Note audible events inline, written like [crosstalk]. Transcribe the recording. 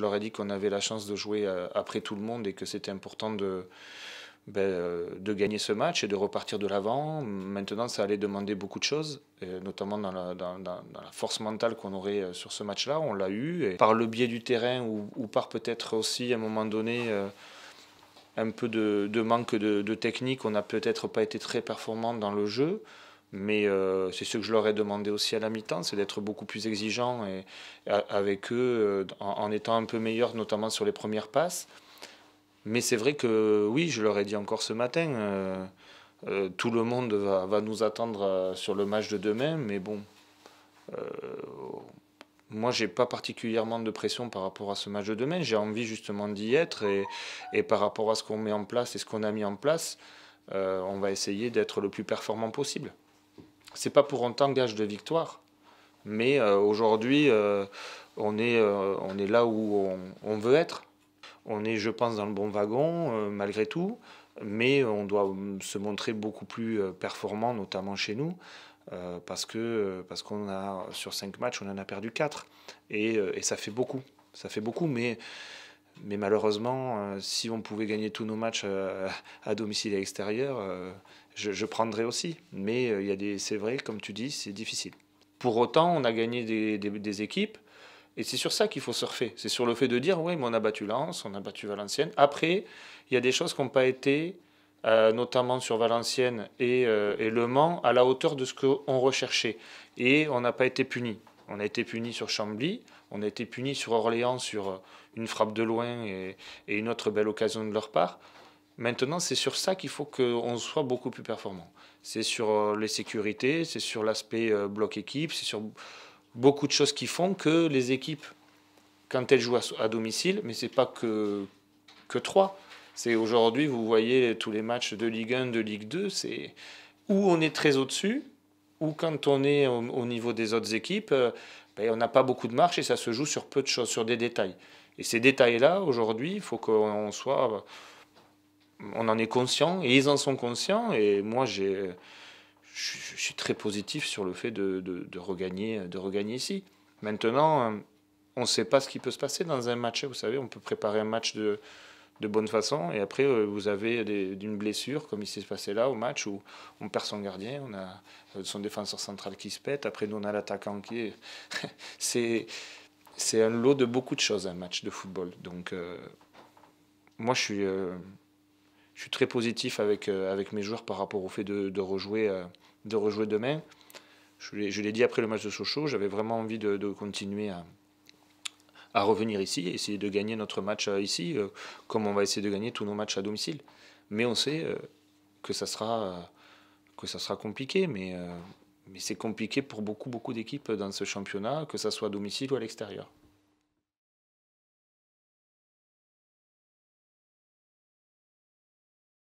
je leur ai dit qu'on avait la chance de jouer euh, après tout le monde et que c'était important de, ben, euh, de gagner ce match et de repartir de l'avant. Maintenant, ça allait demander beaucoup de choses, notamment dans la, force mentale qu'on aurait euh, sur ce match-là. On l'a eu, et par le biais du terrain ou, par peut-être aussi à un moment donné. un peu de, manque de, de, technique, on n'a peut-être pas été très performant dans le jeu. Mais euh, c'est ce que je leur ai demandé aussi à la mi-temps, c'est d'être beaucoup plus exigeant et, avec eux, euh, en, étant un peu meilleur, notamment sur les premières passes. Mais c'est vrai que oui, je leur ai dit encore ce matin, euh, tout le monde va, nous attendre sur le match de demain, mais bon, moi, n'ai pas particulièrement de pression par rapport à ce match de demain. J'ai envie justement d'y être et, et, par rapport à ce qu'on met en place et ce qu'on a mis en place, on va essayer d'être le plus performant possible c'est pas pour autant gage de victoire. Mais euh, aujourd'hui, euh, on, est, euh, on est là où on, veut être. On est, je pense, dans le bon wagon, malgré tout. Mais on doit se montrer beaucoup plus performant, notamment chez nous. parce que parce qu'on a sur cinq matchs on en a perdu 4 et, et, ça fait beaucoup ça fait beaucoup mais mais malheureusement, euh, si on pouvait gagner tous nos matchs euh, à domicile et à l'extérieur, euh, je, prendrais aussi. Mais il y a des, c'est vrai, comme tu dis, c'est difficile. Pour autant, on a gagné des, des, équipes. Et c'est sur ça qu'il faut surfer. C'est sur le fait de dire, oui, mais on a battu Lens, on a battu Valenciennes. Après, il y a des choses qui n'ont pas été, notamment sur Valenciennes et, et, Le Mans, à la hauteur de ce qu'on recherchait. Et on n'a pas été puni. On a été puni sur Chambly, on a été puni sur Orléans sur euh, une frappe de loin et, une autre belle occasion de leur part. Maintenant, c'est sur ça qu'il faut qu'on soit beaucoup plus performant. C'est sur euh, les sécurités, c'est sur l'aspect euh, bloc équipe, c'est sur beaucoup de choses qui font que les équipes, quand elles jouent à, domicile, mais c'est pas que que trois. C'est aujourd'hui, vous voyez tous les matchs de Ligue 1, de Ligue 2, c'est où on est très au-dessus ou quand on est au, niveau des autres équipes, euh, ben, on n'a pas beaucoup de marche et ça se joue sur peu de choses, sur des détails. Et ces détails-là, aujourd'hui, il faut qu'on soit. On en est conscient et ils en sont conscients. Et moi, j'ai. Je suis très positif sur le fait regagner, de regagner ici. Maintenant, euh, on ne sait pas ce qui peut se passer dans un match. Vous savez, on peut préparer un match de, de bonne façon. Et après, euh, vous avez d'une une blessure, comme il s'est passé là au match, où on perd son gardien, on a euh, son défenseur central qui se pète. Après, nous, on a l'attaquant qui est. [laughs] c'est, c'est un lot de beaucoup de choses, un match de football. Donc, euh, moi, je suis, je suis très positif avec, avec mes joueurs par rapport au fait de, rejouer, de rejouer demain. Je l'ai, je l'ai dit après le match de Sochaux, j'avais vraiment envie de continuer à à revenir ici, essayer de gagner notre match euh, ici, euh, comme on va essayer de gagner tous nos matchs à domicile. Mais on sait euh, que ça sera que ça sera compliqué, mais mais c'est compliqué pour beaucoup beaucoup d'équipes dans ce championnat, que ça soit à domicile ou à l'extérieur.